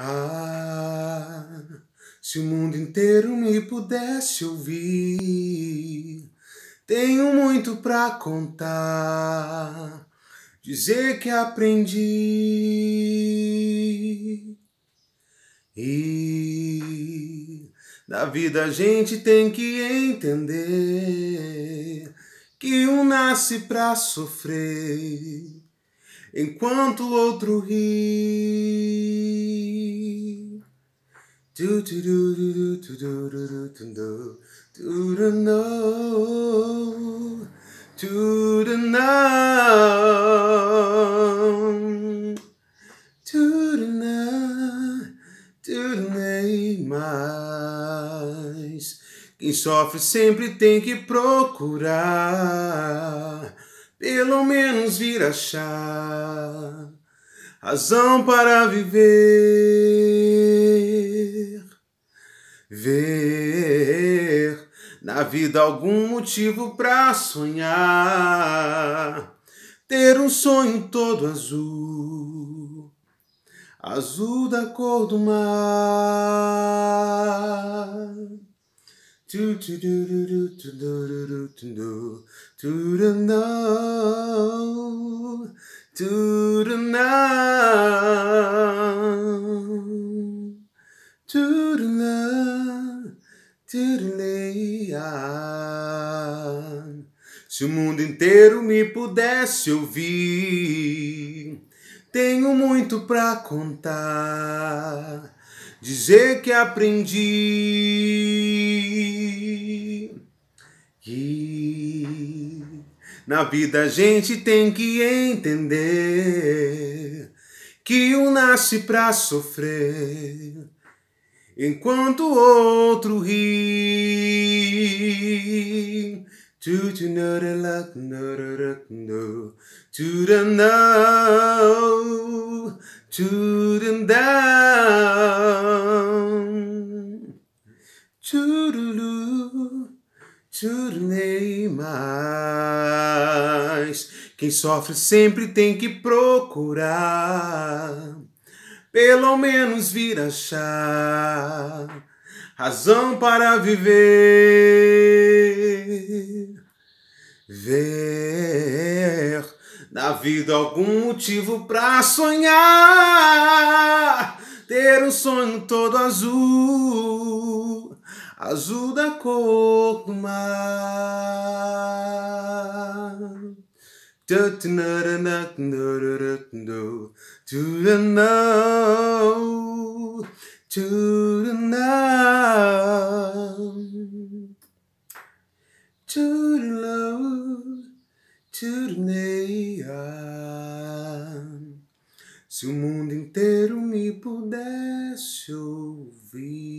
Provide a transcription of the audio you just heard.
Ah, se o mundo inteiro me pudesse ouvir, tenho muito pra contar, dizer que aprendi. E na vida a gente tem que entender que um nasce pra sofrer enquanto o outro ri. To the now, to the now, mais. Quem sofre sempre tem que procurar pelo menos vir achar razão para viver. Ver na vida algum motivo para sonhar, ter um sonho todo azul, azul da cor do mar. Se o mundo inteiro me pudesse ouvir, tenho muito pra contar, dizer que aprendi que na vida a gente tem que entender que um nasce pra sofrer, enquanto o outro ri. Churulu Tornei mais. Quem sofre sempre tem que procurar, pelo menos vir achar razão para viver. Ver na vida algum motivo para sonhar, ter um sonho todo azul azul da cor do mar. Se o mundo inteiro me pudesse ouvir.